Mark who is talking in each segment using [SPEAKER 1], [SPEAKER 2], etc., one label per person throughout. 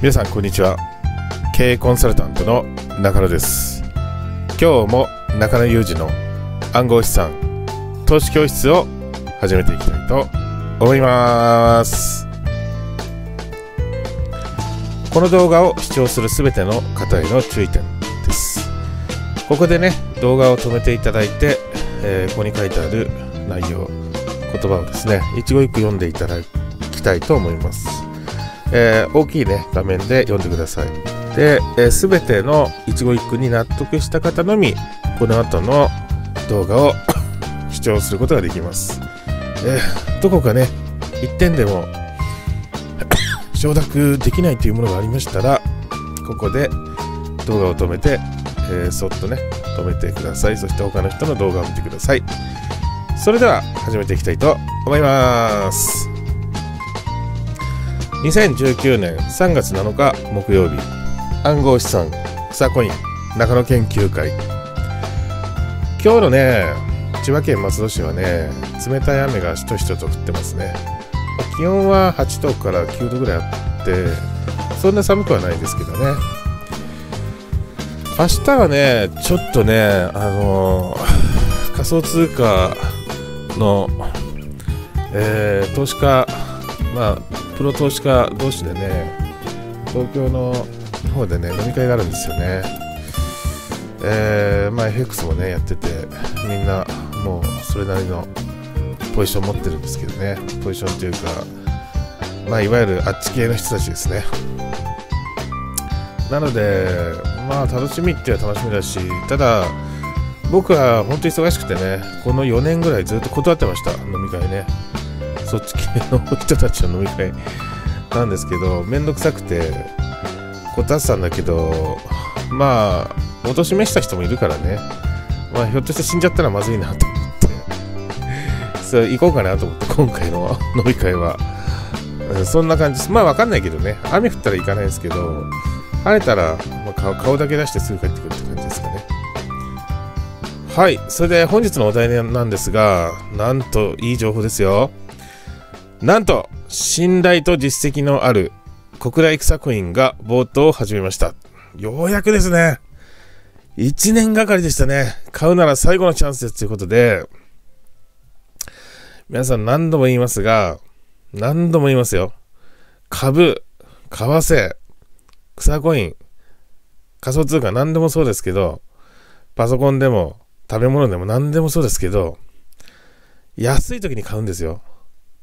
[SPEAKER 1] 皆さんこんにちは経営コンサルタントの中野です今日も中野裕二の暗号資産投資教室を始めていきたいと思いますこの動画を視聴する全ての方への注意点ですここでね動画を止めていただいて、えー、ここに書いてある内容言葉をですね一語一句読んでいただきたいと思いますえー、大きいね、画面で読んでください。で、す、え、べ、ての一語一句に納得した方のみ、この後の動画を 視聴することができます。えー、どこかね、1点でも 承諾できないというものがありましたら、ここで動画を止めて、えー、そっとね、止めてください。そして他の人の動画を見てください。それでは始めていきたいと思います。2019年3月7日木曜日暗号資産草コイン中野研究会今日のね千葉県松戸市はね冷たい雨がしとしとと降ってますね気温は8度から9度ぐらいあってそんな寒くはないですけどね明日はねちょっとねあのー、仮想通貨の、えー、投資家まあプロ投資家同士でね東京の方でね飲み会があるんですよねえー、まあ FX もねやっててみんなもうそれなりのポジション持ってるんですけどねポジションというかまあいわゆるあっち系の人たちですねなのでまあ楽しみっては楽しみだしただ僕は本当に忙しくてねこの4年ぐらいずっと断ってました飲み会ねそっちの人たちの飲み会なんですけど、めんどくさくて、こたつたんだけど、まあ、落としめした人もいるからね、まあ、ひょっとして死んじゃったらまずいなと思って、そう、行こうかなと思って、今回の 飲み会は。そんな感じです。まあ、わかんないけどね、雨降ったら行かないですけど、晴れたら、まあ、顔だけ出してすぐ帰ってくるって感じですかね。はい、それで本日のお題なんですが、なんといい情報ですよ。なんと、信頼と実績のある小倉育作院が冒頭を始めました。ようやくですね。1年がかりでしたね。買うなら最後のチャンスですということで、皆さん何度も言いますが、何度も言いますよ。株、為替、草コイン、仮想通貨何でもそうですけど、パソコンでも食べ物でも何でもそうですけど、安い時に買うんですよ。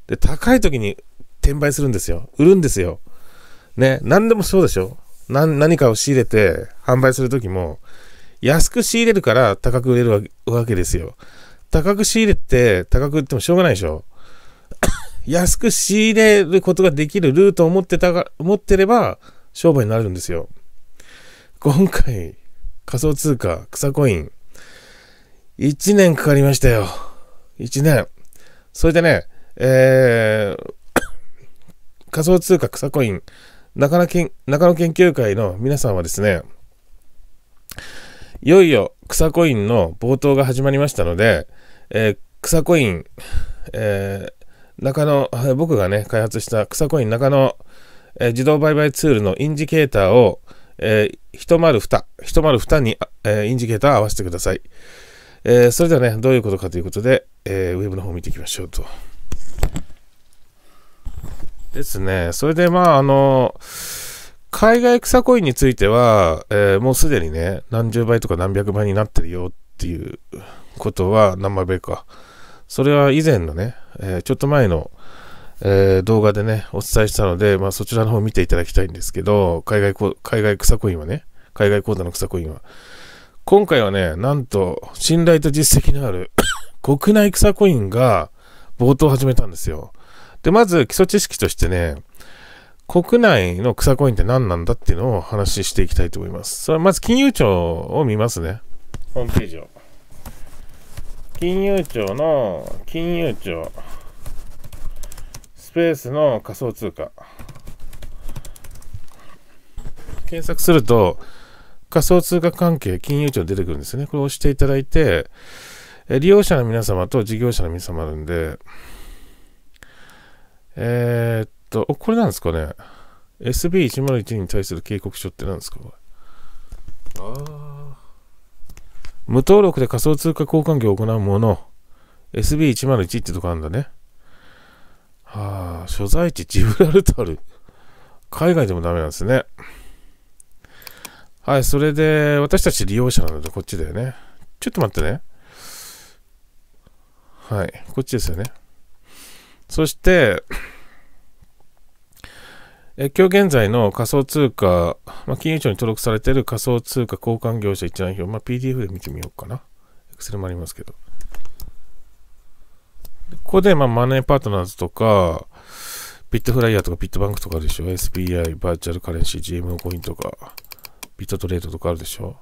[SPEAKER 1] で、高い時に転売するんですよ。売るんですよ。ね、何でもそうでしょ。何かを仕入れて販売する時も、安く仕入れるから高く売れるわけですよ。高く仕入れて高く売ってもしょうがないでしょ。安く仕入れることができるルートを持ってたが、持ってれば商売になるんですよ。今回、仮想通貨、草コイン、1年かかりましたよ。1年。それでね、えー、仮想通貨草コイン中野研中野研究会の皆さんはですね、いよいよ草コインの冒頭が始まりましたので、えー、草コイン、えー、中野、僕がね、開発した草コイン中野、えー、自動売買ツールのインジケーターを、えー、102、102に、えー、インジケーターを合わせてください。えー、それではね、どういうことかということで、えー、ウェブの方を見ていきましょうと。ですね。それで、まあ、あの、海外草コインについては、えー、もうすでにね、何十倍とか何百倍になってるよっていうことは、何倍か。それは以前のね、えー、ちょっと前の、えー、動画でね、お伝えしたので、まあ、そちらの方見ていただきたいんですけど、海外、海外草コインはね、海外口座の草コインは。今回はね、なんと、信頼と実績のある 国内草コインが冒頭始めたんですよ。で、まず基礎知識としてね、国内の草コインって何なんだっていうのを話していきたいと思います。それまず金融庁を見ますね。ホームページを。金融庁の、金融庁、スペースの仮想通貨。検索すると、仮想通貨関係、金融庁出てくるんですね。これを押していただいて、利用者の皆様と事業者の皆様なんで、えー、っと、これなんですかね。SB101 に対する警告書って何ですかあ無登録で仮想通貨交換業を行うもの、SB101 ってとこあるんだね。はあ、所在地ジブラルタル。海外でもダメなんですね。はい、それで、私たち利用者なのでこっちだよね。ちょっと待ってね。はい、こっちですよね。そして、え今日現在の仮想通貨、まあ、金融庁に登録されている仮想通貨交換業者一覧表、まあ、PDF で見てみようかな。Excel もありますけど。ここで、まあ、マネーパートナーズとか、ビットフライヤーとかビットバンクとかあるでしょ。SBI、バーチャルカレンシー、GMO コインとか、ビットトレードとかあるでしょ。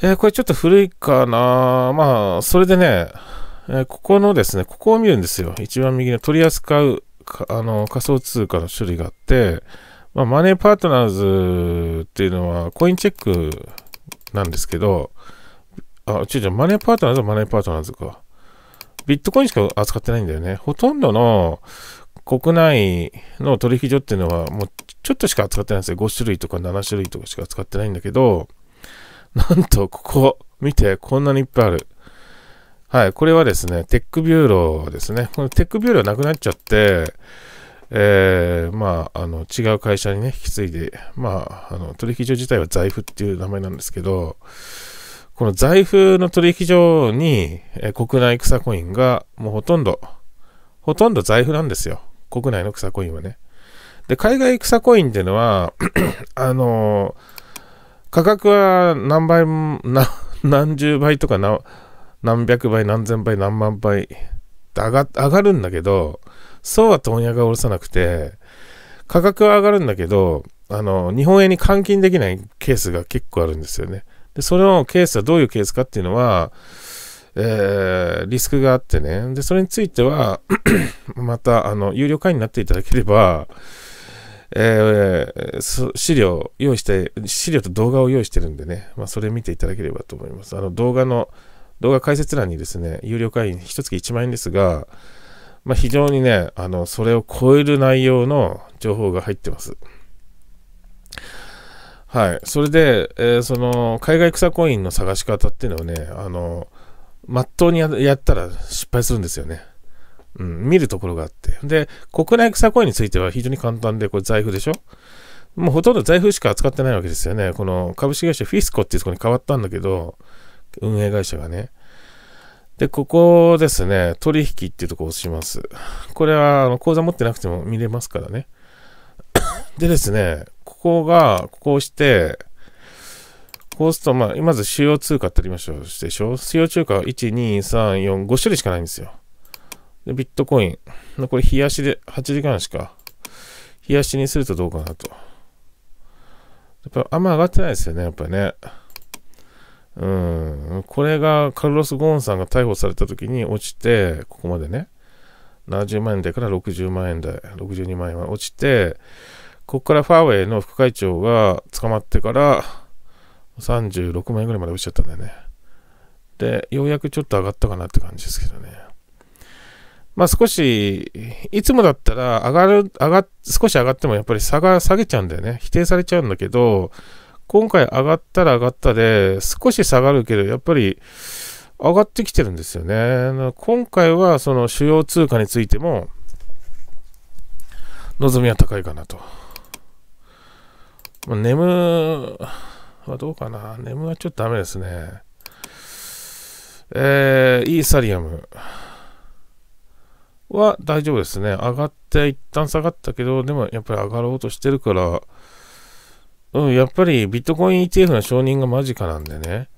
[SPEAKER 1] えー、これちょっと古いかな。まあ、それでね、えー、ここのですね、ここを見るんですよ。一番右の取り扱うあの仮想通貨の種類があって、まあ、マネーパートナーズっていうのはコインチェックなんですけど、あ、違う違う、マネーパートナーズはマネーパートナーズか。ビットコインしか扱ってないんだよね。ほとんどの国内の取引所っていうのはもうちょっとしか扱ってないんですよ。5種類とか7種類とかしか扱ってないんだけど、なんとここ見てこんなにいっぱいある。はい、これはですね、テックビューローですね。このテックビューローなくなっちゃって、えー、まあ、あの、違う会社にね、引き継いで、まあ、あの、取引所自体は財布っていう名前なんですけど、この財布の取引所に、えー、国内草コインがもうほとんど、ほとんど財布なんですよ。国内の草コインはね。で、海外草コインっていうのは、あのー、価格は何倍も、何十倍とかな、何百倍、何千倍、何万倍上が上がるんだけど、そうは問屋が下ろさなくて、価格は上がるんだけど、あの、日本円に換金できないケースが結構あるんですよね。で、そのケースはどういうケースかっていうのは、えー、リスクがあってね。で、それについては また、あの、有料会員になっていただければ、えー、資料用意して、資料と動画を用意してるんでね、まあ、それ見ていただければと思います。あの、動画の、動画解説欄にですね、有料会員1月1万円ですが、まあ、非常にね、あの、それを超える内容の情報が入ってます。はい。それで、えー、その、海外草コインの探し方っていうのをね、あの、まっとうにやったら失敗するんですよね。うん、見るところがあって。で、国内草コインについては非常に簡単で、これ財布でしょもうほとんど財布しか扱ってないわけですよね。この株式会社フィスコっていうところに変わったんだけど、運営会社がね。で、ここですね、取引っていうとこを押します。これは、あの、口座持ってなくても見れますからね。でですね、ここが、こう押して、こうすると、まあ、まず主要通貨ってありましう。でしょ主要通貨は1、2、3、4、5種類しかないんですよ。で、ビットコイン。これ、冷やしで8時間しか。冷やしにするとどうかなと。やっぱ、あんま上がってないですよね、やっぱりね。うん、これがカルロス・ゴーンさんが逮捕された時に落ちて、ここまでね、70万円台から60万円台、62万円は落ちて、ここからファーウェイの副会長が捕まってから36万円ぐらいまで落ちちゃったんだよね。で、ようやくちょっと上がったかなって感じですけどね。まあ少し、いつもだったら上がる、上が、少し上がってもやっぱり差が下げちゃうんだよね。否定されちゃうんだけど、今回上がったら上がったで、少し下がるけど、やっぱり上がってきてるんですよね。今回はその主要通貨についても、望みは高いかなと。ネムはどうかなネムはちょっとダメですね。えー、イーサリアムは大丈夫ですね。上がって、一旦下がったけど、でもやっぱり上がろうとしてるから、うん、やっぱりビットコイン ETF の承認が間近なんでね。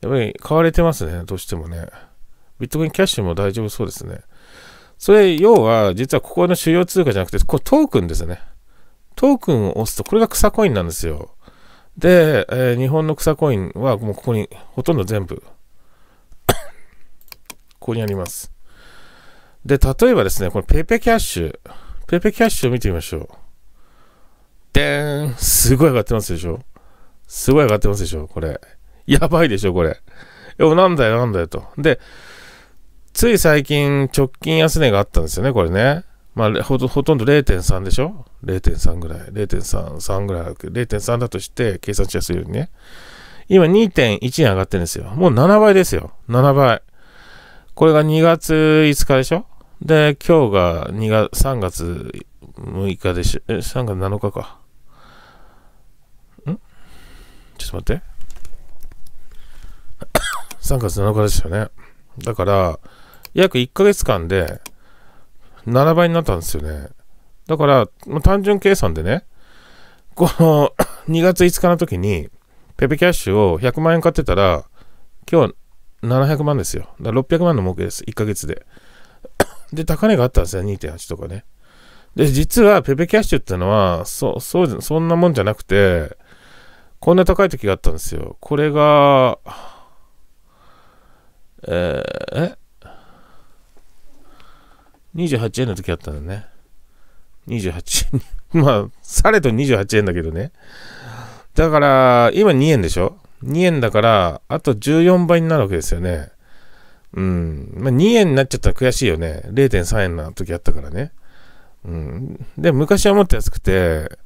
[SPEAKER 1] やっぱり買われてますね、どうしてもね。ビットコインキャッシュも大丈夫そうですね。それ、要は、実はここの主要通貨じゃなくて、これトークンですね。トークンを押すと、これが草コインなんですよ。で、えー、日本の草コインはもうここに、ほとんど全部 ここにあります。で、例えばですね、これ PayPay キャッシュ。PayPay キャッシュを見てみましょう。でん。すごい上がってますでしょ。すごい上がってますでしょ、これ。やばいでしょ、これ。よ、なんだよ、なんだよと。で、つい最近、直近安値があったんですよね、これね。まあ、ほとほとんど0.3でしょ ?0.3 ぐらい。0.3、3ぐらい0.3だとして計算しやすいようにね。今2.1に上がってるんですよ。もう7倍ですよ。7倍。これが2月5日でしょで、今日が2月、3月6日でしょ、3月7日か。ちょっと待って。3月7日ですよね。だから、約1ヶ月間で7倍になったんですよね。だから、まあ、単純計算でね、この2 月5日の時に、ペペキャッシュを100万円買ってたら、今日700万ですよ。だから600万の儲けです。1ヶ月で。で、高値があったんですよ。2.8とかね。で、実はペペキャッシュってのは、そ、そう、そんなもんじゃなくて、こんな高い時があったんですよ。これが、えー、?28 円の時あったんだね。28円。まあ、されと28円だけどね。だから、今2円でしょ ?2 円だから、あと14倍になるわけですよね。うん。まあ、2円になっちゃったら悔しいよね。0.3円の時あったからね。うん。で、昔はもっと安くて、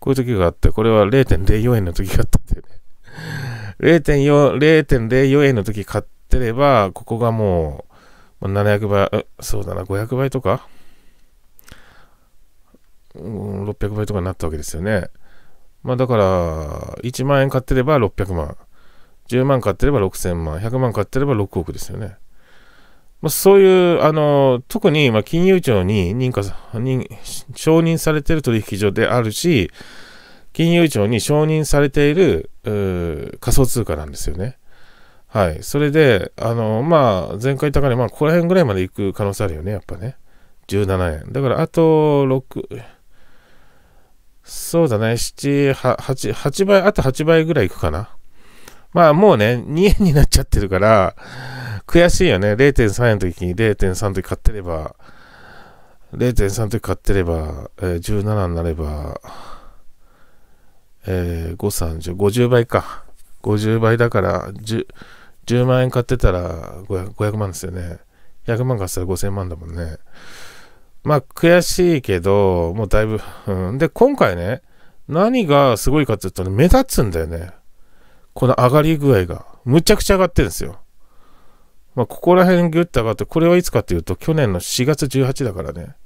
[SPEAKER 1] こういう時があって、これは0.04円の時があったんだよね。0.4、0.04円の時買ってれば、ここがもう、700倍、そうだな、500倍とか、うん、600倍とかになったわけですよね。まあだから、1万円買ってれば600万、10万買ってれば6000万、100万買ってれば6億ですよね。まあ、そういう、あの、特に、ま金融庁に認可認、承認されている取引所であるし、金融庁に承認されている仮想通貨なんですよね。はい。それで、あの、まあ、前回高値、まあ、ここら辺ぐらいまで行く可能性あるよね、やっぱね。17円。だから、あと6、そうだね、7、8、8倍、あと8倍ぐらいいくかな。まあ、もうね、2円になっちゃってるから、悔しいよね。0.3円の時に0.3の時買ってれば、0.3の時買ってれば、えー、17になれば、えー、5、30、50倍か。50倍だから、10、10万円買ってたら 500, 500万ですよね。100万買ったら5000万だもんね。まあ、悔しいけど、もうだいぶ、うん。で、今回ね、何がすごいかって言ったら、目立つんだよね。この上がり具合が。むちゃくちゃ上がってるんですよ。まあ、ここら辺ュっと上がって、これはいつかというと、去年の4月18だからね。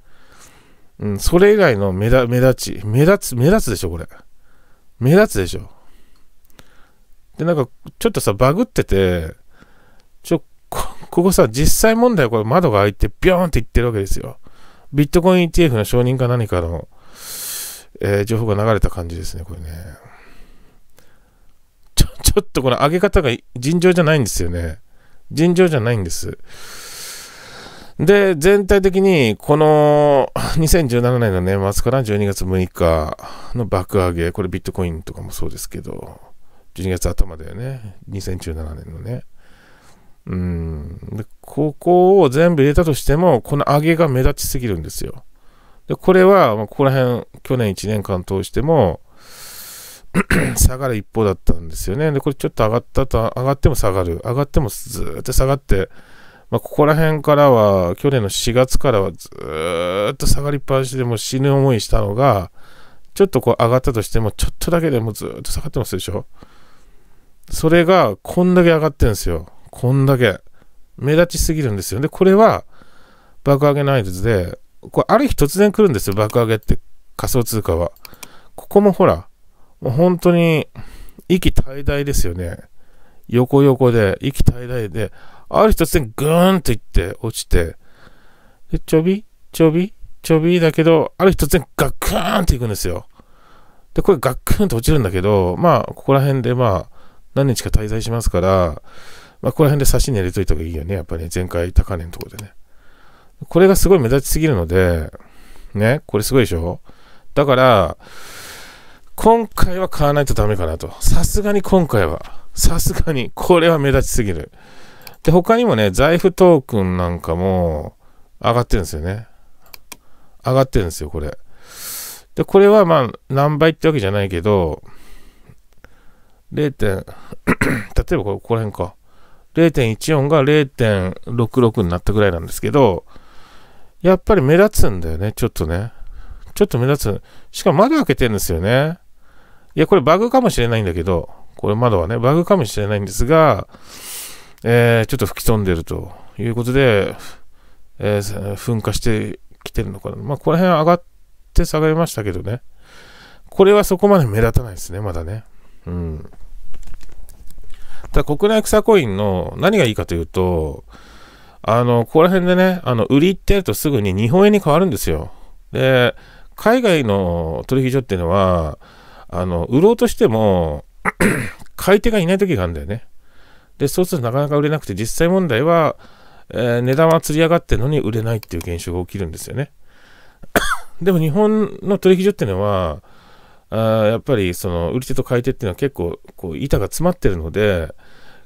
[SPEAKER 1] うん、それ以外の目だ目立ち、目立つ、目立つでしょ、これ。目立つでしょ。で、なんか、ちょっとさ、バグってて、ちょ、ここさ、実際問題、これ窓が開いて、ビョーンっていってるわけですよ。ビットコイン ETF の承認か何かの、えー、情報が流れた感じですね、これね。ちょ、ちょっとこの上げ方が尋常じゃないんですよね。尋常じゃないんです。で、全体的にこの2017年の年末から12月6日の爆上げ、これビットコインとかもそうですけど、12月頭だよね、2017年のね。うん、ここを全部入れたとしても、この上げが目立ちすぎるんですよ。でこれは、ここら辺、去年1年間通しても、下がる一方だったんですよね。で、これちょっと上がったと、上がっても下がる。上がってもずっと下がって、まあ、ここら辺からは、去年の4月からはずっと下がりっぱなしでも死ぬ思いしたのが、ちょっとこう上がったとしても、ちょっとだけでもずっと下がってますでしょ。それが、こんだけ上がってるんですよ。こんだけ。目立ちすぎるんですよ。で、これは、爆上げナイズで、これある日突然来るんですよ、爆上げって、仮想通貨は。ここもほら、もう本当に、息滞大ですよね。横横で、息滞大で、ある日突然グーンといって落ちて、で、ちょび、ちょび、ちょびだけど、ある日突然ガクーンってくんですよ。で、これガクーンと落ちるんだけど、まあ、ここら辺でまあ、何日か滞在しますから、まあ、ここら辺で差しに入れといた方がいいよね。やっぱり、ね、前回高値のところでね。これがすごい目立ちすぎるので、ね、これすごいでしょだから、今回は買わないとダメかなと。さすがに今回は。さすがに、これは目立ちすぎる。で、他にもね、財布トークンなんかも上がってるんですよね。上がってるんですよ、これ。で、これはまあ、何倍ってわけじゃないけど、0. 点 例えばここら辺か。0.14が0.66になったぐらいなんですけど、やっぱり目立つんだよね、ちょっとね。ちょっと目立つ。しかも窓開けてるんですよね。いや、これバグかもしれないんだけど、これ窓はね、バグかもしれないんですが、えー、ちょっと吹き飛んでるということで、えー、噴火してきてるのかな。まあ、こら辺上がって下がりましたけどね。これはそこまで目立たないですね、まだね。うん。ただ、国内草コインの何がいいかというと、あの、ここら辺でね、あの、売りってやるとすぐに日本円に変わるんですよ。で、海外の取引所っていうのは、あの、売ろうとしても 買い手がいない時があるんだよね。で、そうするとなかなか売れなくて、実際問題は、えー、値段はつり上がってるのに売れないっていう現象が起きるんですよね。でも日本の取引所っていうのは、あやっぱりその売り手と買い手っていうのは結構こう板が詰まってるので、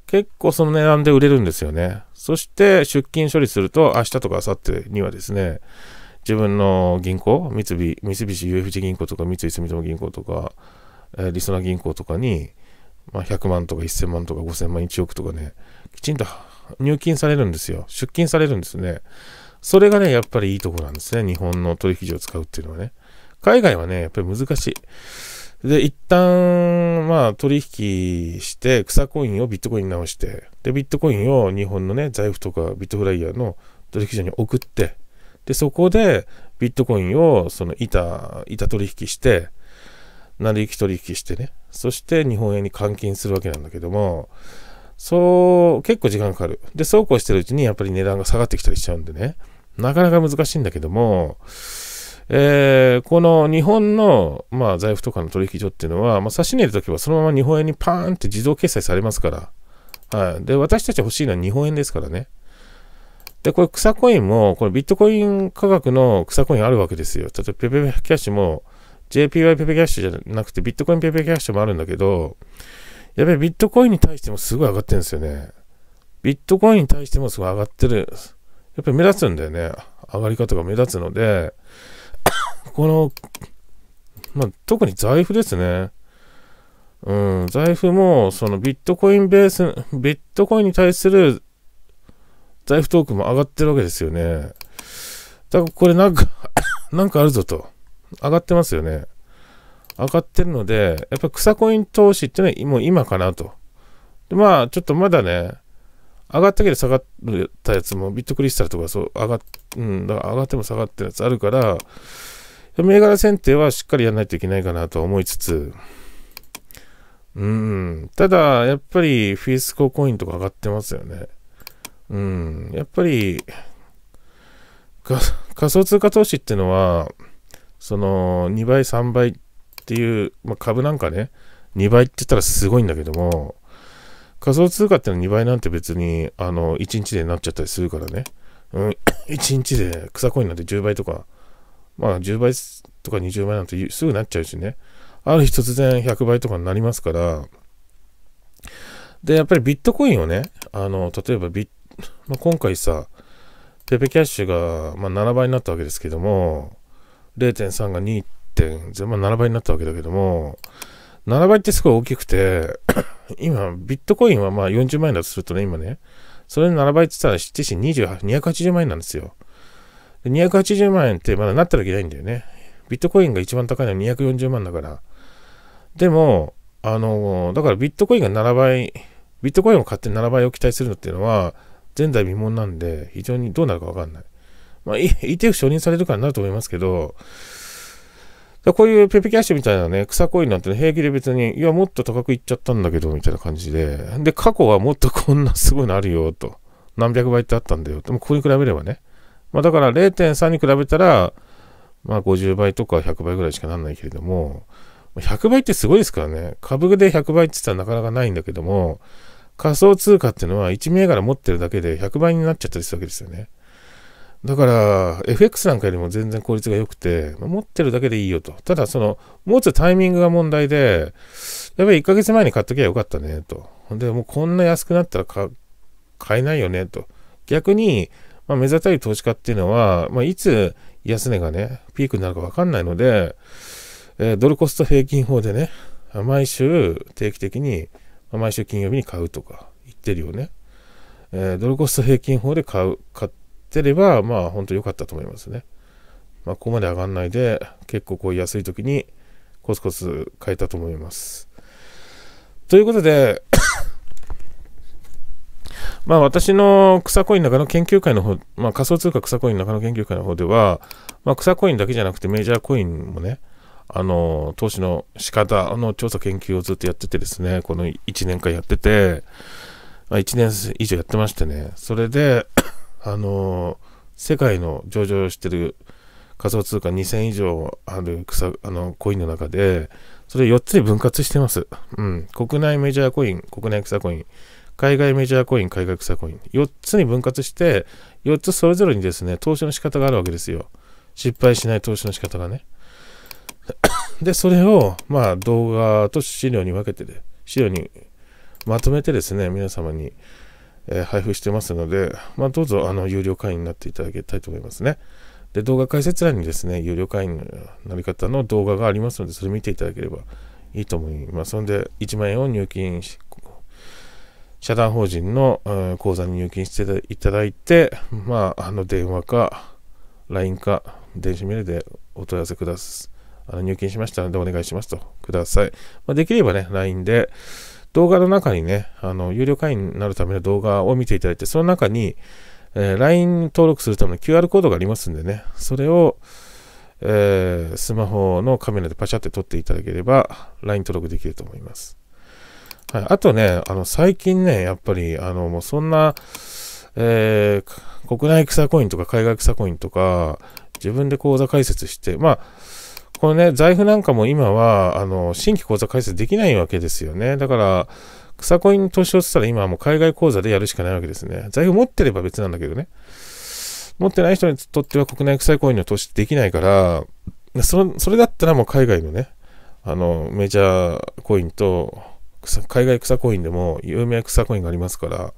[SPEAKER 1] 結構その値段で売れるんですよね。そして出勤処理すると明日とか明後日にはですね、自分の銀行、三菱、三菱 UFJ 銀行とか三井住友銀行とか、えー、りそな銀行とかに、まあ、100万とか1000万とか5000万、1億とかね、きちんと入金されるんですよ。出金されるんですね。それがね、やっぱりいいところなんですね。日本の取引所を使うっていうのはね。海外はね、やっぱり難しい。で、一旦、まあ、取引して、草コインをビットコイン直して、で、ビットコインを日本のね、財布とかビットフライヤーの取引所に送って、で、そこでビットコインをその板、板取引して、成り行き取引してね、そして日本円に換金するわけなんだけども、そう、結構時間かかる。で、そうこうしてるうちにやっぱり値段が下がってきたりしちゃうんでね、なかなか難しいんだけども、えー、この日本の、まあ、財布とかの取引所っていうのは、まあ、差し値るときはそのまま日本円にパーンって自動決済されますから、はい。で、私たち欲しいのは日本円ですからね。で、これ草コインも、これビットコイン価格の草コインあるわけですよ。例えばペペペキャッシュも、JPY ペペキャッシュじゃなくてビットコインペペキャッシュもあるんだけど、やっぱりビットコインに対してもすごい上がってるんですよね。ビットコインに対してもすごい上がってる。やっぱり目立つんだよね。上がり方が目立つので、この、まあ、特に財布ですね。うん、財布も、そのビットコインベース、ビットコインに対するフトークも上がってるわけですよね。だからこれなんか なんかあるぞと。上がってますよね。上がってるので、やっぱ草コイン投資っていうのはもう今かなと。でまあ、ちょっとまだね、上がったけど下がったやつも、ビットクリスタルとかそう、上がっ、うん、だから上がっても下がってるやつあるから、銘柄選定はしっかりやらないといけないかなと思いつつ、うん、ただ、やっぱりフィスココインとか上がってますよね。うん、やっぱり、仮想通貨投資っていうのは、その2倍、3倍っていう、まあ、株なんかね、2倍って言ったらすごいんだけども、仮想通貨ってのは2倍なんて別に、あの、1日でなっちゃったりするからね、うん、1 日で草コインなんて10倍とか、まあ10倍とか20倍なんてすぐなっちゃうしね、ある日突然100倍とかになりますから、で、やっぱりビットコインをね、あの、例えばビッまあ、今回さ、ペペキャッシュが、まあ、7倍になったわけですけども、0.3が2 0 7倍になったわけだけども、7倍ってすごい大きくて、今、ビットコインはまあ40万円だとするとね、今ね、それで7倍って言ったら、実質280万円なんですよ。280万円ってまだなったらいけないんだよね。ビットコインが一番高いのは240万だから。でも、あの、だからビットコインが7倍、ビットコインを買って7倍を期待するのっていうのは、前代未聞なんで、非常にどうなるかわかんない。まあ、ETF 承認されるかになると思いますけど、こういうペペキャッシュみたいなね、草コインなんて、ね、平気で別に、いや、もっと高くいっちゃったんだけど、みたいな感じで、で、過去はもっとこんなすごいのあるよ、と。何百倍ってあったんだよ。でも、ここに比べればね。まあ、だから0.3に比べたら、まあ、50倍とか100倍ぐらいしかなんないけれども、100倍ってすごいですからね。株で100倍って言ったらなかなかないんだけども、仮想通貨っていうのは1銘柄持ってるだけで100倍になっちゃったりするわけですよね。だから、FX なんかよりも全然効率が良くて、持ってるだけでいいよと。ただ、その、持つタイミングが問題で、やっぱり1ヶ月前に買っときゃよかったね、と。で、もうこんな安くなったら買えないよね、と。逆に、まあ、目ざたい投資家っていうのは、まあ、いつ安値がね、ピークになるかわかんないので、えー、ドルコスト平均法でね、毎週定期的に毎週金曜日に買うとか言ってるよね。えー、ドルコスト平均法で買う、買ってれば、まあ本当良かったと思いますね。まあここまで上がんないで、結構こう安い時にコツコツ買えたと思います。ということで まあ私の草コイン中の研究会の方、まあ仮想通貨草コイン中の研究会の方では、まあ草コインだけじゃなくてメジャーコインもね、あの、投資の仕方の調査研究をずっとやっててですね、この1年間やってて、まあ、1年以上やってましてね、それで、あの、世界の上場してる仮想通貨2000以上ある草あのコインの中で、それ4つに分割してます。うん。国内メジャーコイン、国内草コイン、海外メジャーコイン、海外草コイン。4つに分割して、4つそれぞれにですね、投資の仕方があるわけですよ。失敗しない投資の仕方がね。で、それを、まあ、動画と資料に分けてで、資料にまとめてですね、皆様に、えー、配布してますので、まあ、どうぞ、あの、有料会員になっていただきたいと思いますね。で、動画解説欄にですね、有料会員のなり方の動画がありますので、それ見ていただければいいと思います。そんで、1万円を入金し、社団法人の、うん、口座に入金していただいて、まあ、あの、電話か、LINE か、電子メールでお問い合わせください。あの入金しましたのでお願いしますとください。まあ、できればね、LINE で動画の中にね、あの、有料会員になるための動画を見ていただいて、その中に、えー、LINE 登録するための QR コードがありますんでね、それを、えー、スマホのカメラでパシャって撮っていただければ、LINE 登録できると思います。はい、あとね、あの、最近ね、やっぱり、あの、もうそんな、えー、国内草コインとか海外草コインとか、自分で口座開設して、まあ、このね、財布なんかも今は、あの、新規口座開設できないわけですよね。だから、草コイン投資をしたら今はもう海外口座でやるしかないわけですね。財布持ってれば別なんだけどね。持ってない人にとっては国内草コインの投資できないから、そそれだったらもう海外のね、あの、メジャーコインと、海外草コインでも有名草コインがありますから、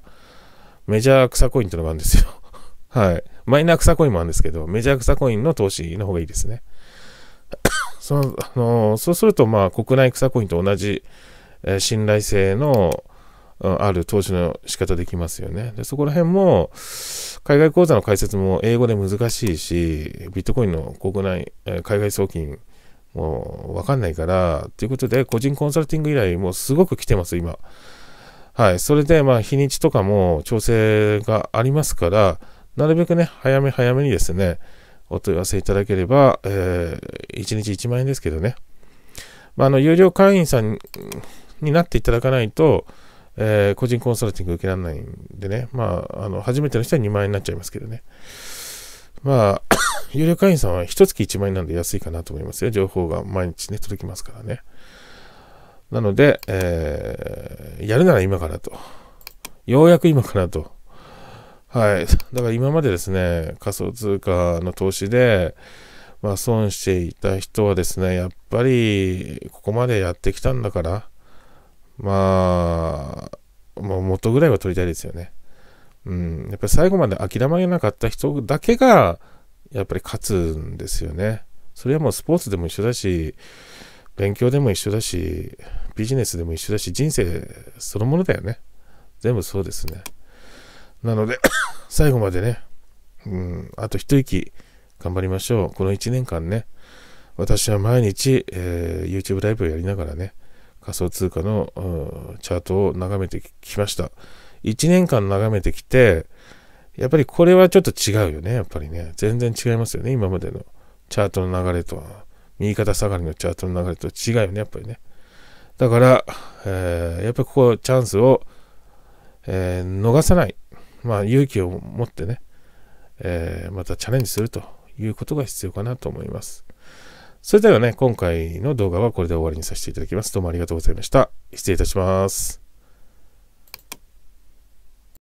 [SPEAKER 1] メジャー草コインってのがあるんですよ。はい。マイナー草コインもあるんですけど、メジャー草コインの投資の方がいいですね。そのあのそうすると、まあ、国内草コインと同じ、えー、信頼性の、ある投資の仕方できますよね。でそこら辺も、海外口座の開設も英語で難しいし、ビットコインの国内、え海外送金もわかんないから、ということで、個人コンサルティング依頼もすごく来てます、今。はい。それで、まあ、日にちとかも調整がありますから、なるべくね、早め早めにですね、お問い合わせいただければ、えー、1日1万円ですけどね、まあ、あの有料会員さんになっていただかないと、えー、個人コンサルティング受けられないんでね、まあ、あの初めての人は2万円になっちゃいますけどね。まあ、有料会員さんは1月1万円なんで安いかなと思いますよ。情報が毎日ね、届きますからね。なので、えー、やるなら今からと。ようやく今からと。はい。だから今までですね、仮想通貨の投資で、まあ、損していた人はですね、やっぱり、ここまでやってきたんだから、まあ、もう元ぐらいは取りたいですよね。うん。やっぱり最後まで諦めなかった人だけが、やっぱり勝つんですよね。それはもうスポーツでも一緒だし、勉強でも一緒だし、ビジネスでも一緒だし、人生そのものだよね。全部そうですね。なので 最後までね、うん、あと一息頑張りましょう。この1年間ね、私は毎日、えー、YouTube ライブをやりながらね、仮想通貨の、うん、チャートを眺めてきました。1年間眺めてきて、やっぱりこれはちょっと違うよね、やっぱりね。全然違いますよね、今までのチャートの流れとは。右肩下がりのチャートの流れと違うよね、やっぱりね。だから、えー、やっぱりここチャンスを、えー、逃さない。まあ、勇気を持ってね、えー、またチャレンジするということが必要かなと思います。それではね、今回の動画はこれで終わりにさせていただきます。どうもありがとうございました。失礼いたします。